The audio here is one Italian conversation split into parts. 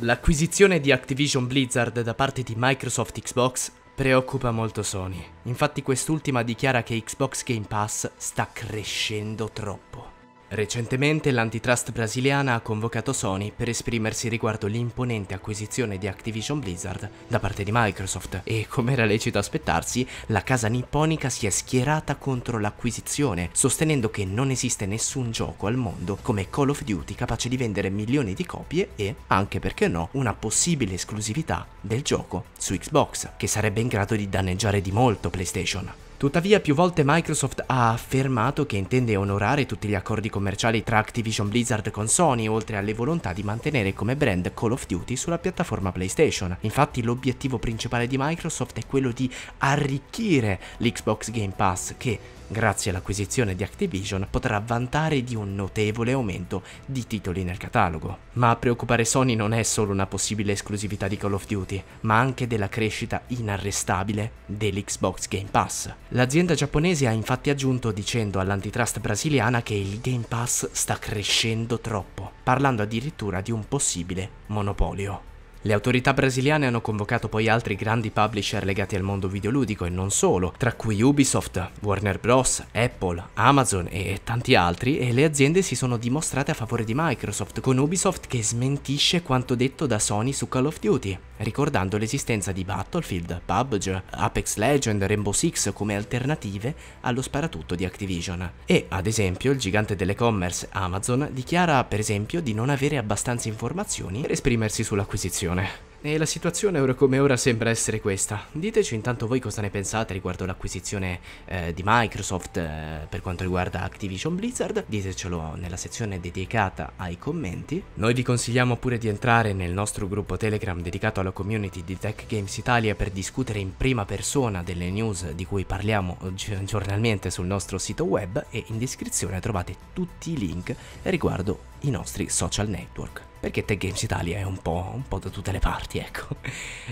L'acquisizione di Activision Blizzard da parte di Microsoft Xbox preoccupa molto Sony. Infatti quest'ultima dichiara che Xbox Game Pass sta crescendo troppo. Recentemente l'antitrust brasiliana ha convocato Sony per esprimersi riguardo l'imponente acquisizione di Activision Blizzard da parte di Microsoft e, come era lecito aspettarsi, la casa nipponica si è schierata contro l'acquisizione, sostenendo che non esiste nessun gioco al mondo come Call of Duty capace di vendere milioni di copie e, anche perché no, una possibile esclusività del gioco su Xbox, che sarebbe in grado di danneggiare di molto PlayStation. Tuttavia più volte Microsoft ha affermato che intende onorare tutti gli accordi commerciali tra Activision Blizzard con Sony, oltre alle volontà di mantenere come brand Call of Duty sulla piattaforma PlayStation. Infatti l'obiettivo principale di Microsoft è quello di arricchire l'Xbox Game Pass che grazie all'acquisizione di Activision, potrà vantare di un notevole aumento di titoli nel catalogo. Ma a preoccupare Sony non è solo una possibile esclusività di Call of Duty, ma anche della crescita inarrestabile dell'Xbox Game Pass. L'azienda giapponese ha infatti aggiunto dicendo all'antitrust brasiliana che il Game Pass sta crescendo troppo, parlando addirittura di un possibile monopolio. Le autorità brasiliane hanno convocato poi altri grandi publisher legati al mondo videoludico e non solo, tra cui Ubisoft, Warner Bros., Apple, Amazon e tanti altri, e le aziende si sono dimostrate a favore di Microsoft, con Ubisoft che smentisce quanto detto da Sony su Call of Duty, ricordando l'esistenza di Battlefield, PUBG, Apex Legend, Rainbow Six come alternative allo sparatutto di Activision. E, ad esempio, il gigante dell'e-commerce Amazon dichiara, per esempio, di non avere abbastanza informazioni per esprimersi sull'acquisizione situazione. E la situazione ora come ora sembra essere questa. Diteci intanto voi cosa ne pensate riguardo l'acquisizione eh, di Microsoft eh, per quanto riguarda Activision Blizzard, ditecelo nella sezione dedicata ai commenti. Noi vi consigliamo pure di entrare nel nostro gruppo Telegram dedicato alla community di Tech Games Italia per discutere in prima persona delle news di cui parliamo giornalmente sul nostro sito web e in descrizione trovate tutti i link riguardo i nostri social network perché Tech Games Italia è un po', un po' da tutte le parti, ecco.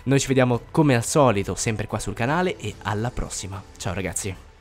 Noi ci vediamo come al solito sempre qua sul canale e alla prossima. Ciao ragazzi.